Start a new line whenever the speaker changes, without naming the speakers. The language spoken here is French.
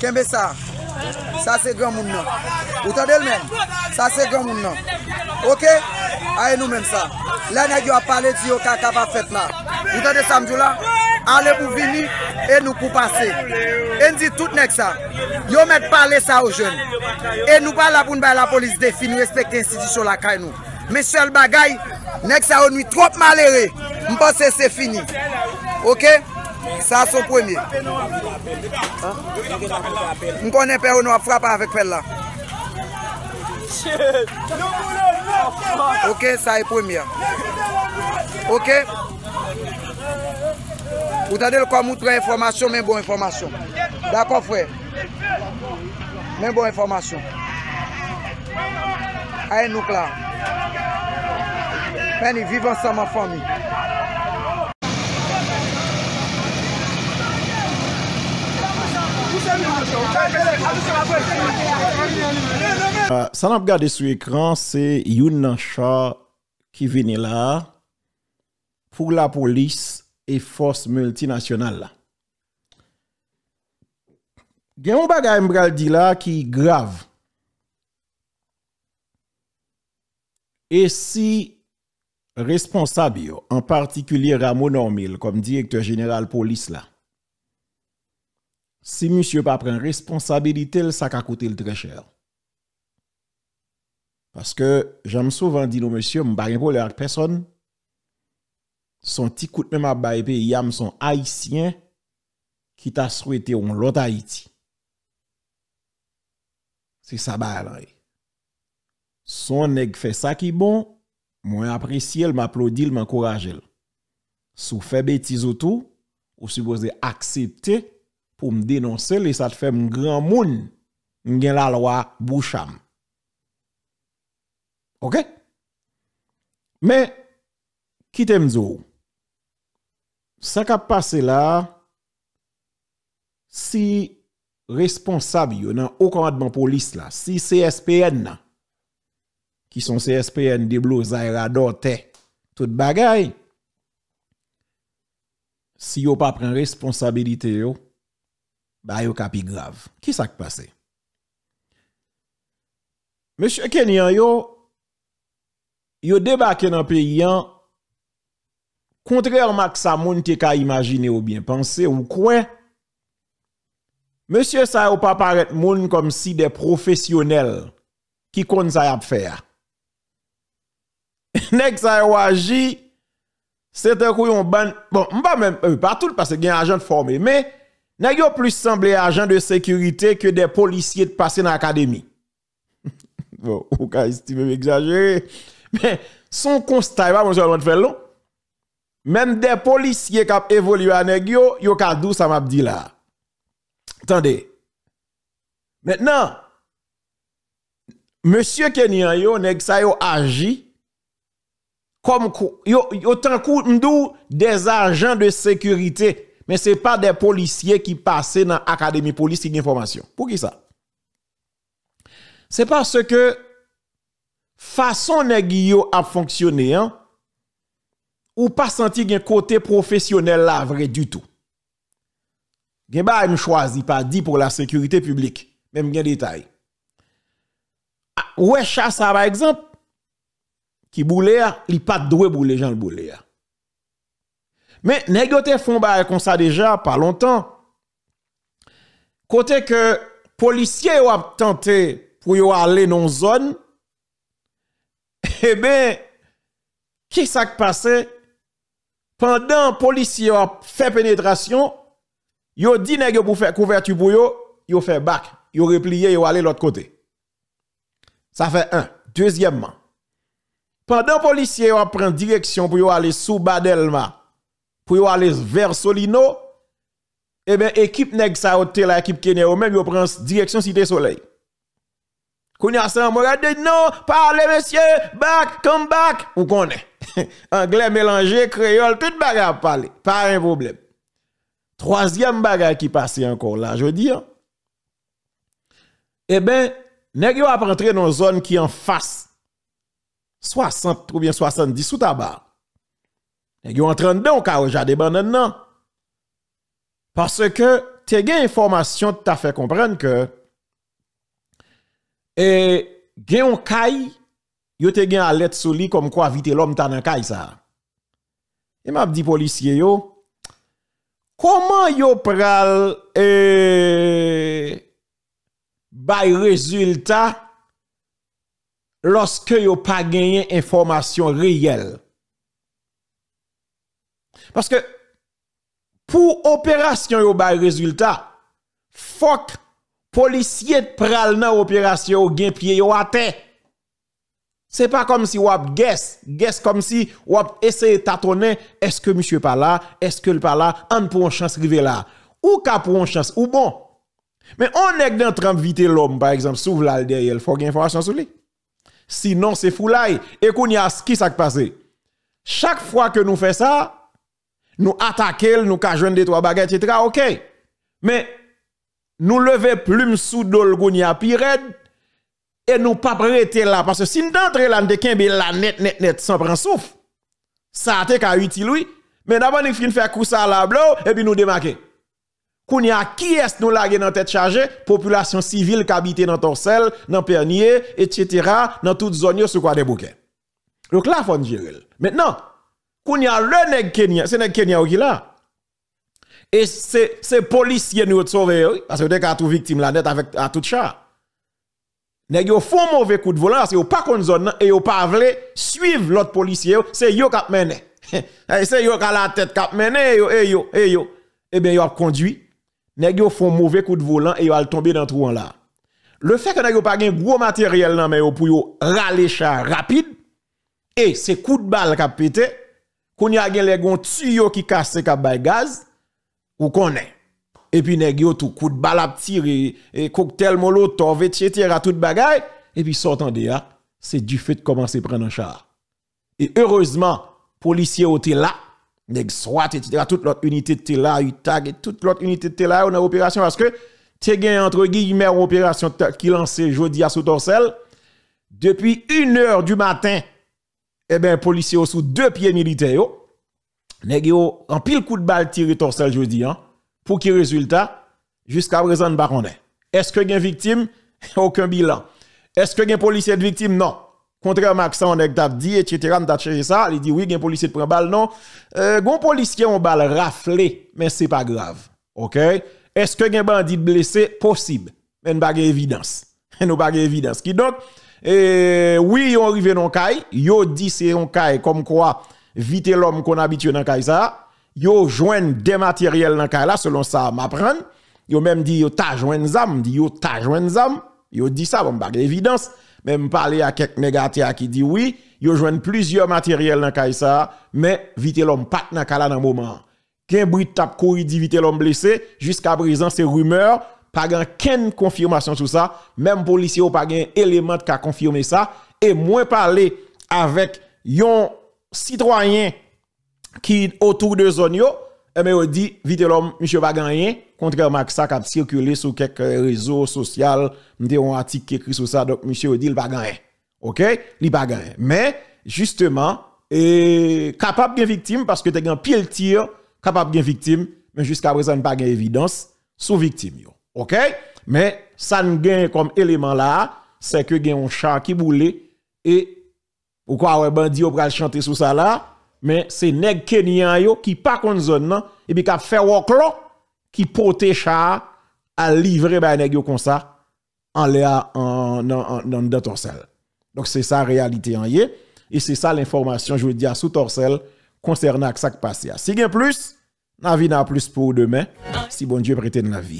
Kèmè sa, sa se gen moun nan. Ou tade el men, sa se gen moun nan. Ok, a enou men sa. La nèk yo a pale di yo kakav a fet nan. Ou tade samdou la, ale pou vini, enou pou pase. En di tout nèk sa, yo met pale sa ou jen. Enou pale la pou n'bay la polis defini, respekte insiti chou la kaj nou. Mèche el bagay, nèk sa ou n'wi trop malere, m'bose se fini. Ok? Sa a son premye. M konen pe ou nou a frapa avek pe la. Ok, sa e premye. Ok? Ou tade l komout pre informasyon, men bon informasyon. Dako, frey? Men bon informasyon. Aye, nou kla. Peni, vivan sa man fwami. Ça n'a pas gade sou l'écran, c'est yon nan qui ki vene la pour la police et force multinationale. la. di si responsable en particulier Ramon comme comme directeur général police la, Si monsye pa pren responsabilite l, sa ka kote l tre chèl. Paske, jame souvan di nou monsye, m bagen pou lè ak person, son ti koute mè m ap baye pe, yam son haïsien, ki ta souwete on lot haïti. Se sa baye lan e. Son neg fe sak i bon, mwen apresye l, m aplodi l, m akouraje l. Sou febeti zoutou, ou supose aksepte, pou m denonser li sa te fèm n gran moun n gen la lwa boucham. Ok? Me, kitem zo, sa ka pase la, si responsab yo nan okomatman polis la, si CSPN na, ki son CSPN, ki son CSPN, si yo pa pren responsabilite yo, bah yo kapi grave. Qui ça qui passé? Monsieur Kenyan hein, yo yo débarqué dans pays hein. contrairement à ça moun te ka imaginer ou bien penser ou quoi Monsieur ça va pas paraître moun comme si des professionnels qui connaissent ça à faire. next ça yo agi c'est un couillon ban bon, pas même partout euh, pas tout parce que un agent formé mais Nèk yo plis semblè ajan de sekurite ke de polisye te pase nan akademi. Bon, ou ka istivem exaje. Men, son konstaye pa moun seman te fèl nou. Men de polisye kap evolywa nèk yo, yo ka dou sa map di la. Tande. Mètnen. Monsye kenyan yo, nèk sa yo aji. Kom kou, yo tan kou mdou de ajan de sekurite. Mwen. men se pa de polisye ki pase nan akademi polis yon informasyon. Pou ki sa? Se pa se ke fason ne gyo ap fonksyonen, ou pa santi gen kote profesyonel la vre du tou. Gen ba yon chwazi pa di pou la sekurite publik, menm gen detay. Ou e chasa ba ekzamp, ki boule a, li pat drou e boule jan boule a. Mais négoté font bail comme ça déjà pas longtemps. Côté que policiers ont tenté pour y aller dans zone eh bien qu'est-ce qui passé pendant policiers ont fait pénétration, ont dit que pour faire couverture pour ils ont fait bac, ont replié, ont aller l'autre côté. Ça fait un. Deuxièmement, pendant policiers ont pris direction pour aller sous Badelma pour allez aller vers Solino, eh bien, équipe nèg sa yote la équipe Kenya ou même yo prend direction Cité Soleil. Kounya sa regardez non, parlez monsieur, back, come back, ou konne. Anglais mélangé, créole, tout bagarre parler, pas un problème. Troisième bagarre qui passe encore là, je veux dire. Hein. Eh bien, nèg yo va rentrer dans une zone qui en face 60 ou bien 70 sous tabac. Yon entran de be yon ka ou jade ban nan nan. Parce ke te gen informasyon te ta fe komprenn ke. E gen yon kay, yo te gen alet sou li kom kwa vi te lom tan yon kay sa. E map di polisye yo, koman yo pral, eee, bay rezultat, loske yo pa genyen informasyon reyel. Parce que pour opération au bas résultat, fuck policier pral nan opération gen pied yo à C'est pas comme si wap guess, guess comme si wap de tâtonner est-ce que monsieur pas là, est-ce que le pas là, on pour une chance river là. Ou ka pour une chance ou bon. Mais on est dans train vite l'homme par exemple, s'ouvre là derrière, il faut information sur lui. Sinon c'est foulaille et qu'on y a ce qui s'est passé. Chaque fois que nous faisons ça, nous attaquer, nous ka des trois baguettes, etc. OK. Mais nous lever plume sous dolgonia pired et nous pas prêter là parce que si nous entrons là de kembe la net net net sans prendre souffle. Ça a été utile mais d'abord nous finissons faire à la blague et puis nous démarquer. Kounia, qui est-ce nous laguer dans tête chargée? Population civile qui habite dans sel, dans Pernier, etc., dans toute zone sur quoi des bouquets. Donc là, il faut Maintenant, qu'on y a le nèg Kenya, c'est nèg Kenya qui là. Et c'est c'est policier nous sauvé parce que dès qu'a tout victime là net avec à tout chat. Nèg yo font mauvais coup de volant parce yo pas kon zone et yo pas vle suivre l'autre policier, c'est yo qui mené. c'est yo qui la tête qui mené yo et yo et yo. Eh bien yo a conduit. Nèg yo font mauvais coup de volant et yo a tombé dans trou là. Le fait que nèg yo pas gen gros matériel nan mais yo pour yo raler chat rapide et ces coups de balle qui a pété y a gen le gon tuyau qui casse ka bay gaz, ou connaît. Et puis nèg yo tout coup de balle tiré et cocktail molotov etc. tout bagay e et puis sortant de là, c'est du fait de commencer prendre un char. Et heureusement, policiers étaient là, nèg SWAT etc. toute l'autre unité était là, UTAG et toute l'autre unité était là on a opération parce que t'es gain entre guillemets opération qui lancée jeudi à sous depuis une heure du matin eh bien, policiers sous deux pieds militaires, nèg yo un pile coup de balle tiré torsel jeudi dis. Hein, pour qui résultat jusqu'à présent pas est-ce que y a une victime aucun bilan est-ce que y a policier de victime non contrairement à ça on a dit etc on a cherché ça il dit oui il y a policier de prend balle non euh, gon policier on balle raflé mais c'est pas grave OK est-ce que y a bandit blessé possible mais pas évidence nous pas évidence. Qui donc, eh, oui, on arrive dans caille, yo dit c'est un caille comme quoi vite l'homme qu'on habitue dans caille ça, yo joignent des matériels dans caille là selon ça m'apprendre. Yo même dit yo ta un zam, dit yo ta zam, yo dit ça bon pas évidence. Même parler à quelques négatifs qui dit oui, yo joignent plusieurs matériels dans caille ça, mais vite l'homme pas dans caille là dans moment. Qu'un bruit tape courir dit vite l'homme blessé, jusqu'à présent c'est rumeur pas de confirmation sur ça même policier pas un élément qui a confirmé ça et moins parler avec yon citoyen qui autour de zone yo et eh me ben, dit vite l'homme monsieur pas gagner. contrairement à ça qui a circulé sur quelques réseaux sociaux m'te un article écrit sur ça donc monsieur dit il pas gagné OK il pas gagner. mais justement et capable de victime parce que tu as pile tir capable de victime mais jusqu'à présent pas gain évidence sous victime OK Mais ça ne gagne comme élément là, c'est que gagne un chat qui boule et pourquoi ouais bandi ou pral chanter sous ça là, mais c'est nèg kenyan yo qui pas kon zone et puis qui fait woklo qui pote chat à livrer ba nèg yo comme ça en l'air en dans torsel. Donc c'est ça la réalité en et c'est ça l'information je veux dire sous torsel concernant ce qui passé Si gagne plus, la vie na plus pour demain si bon Dieu prête la vie.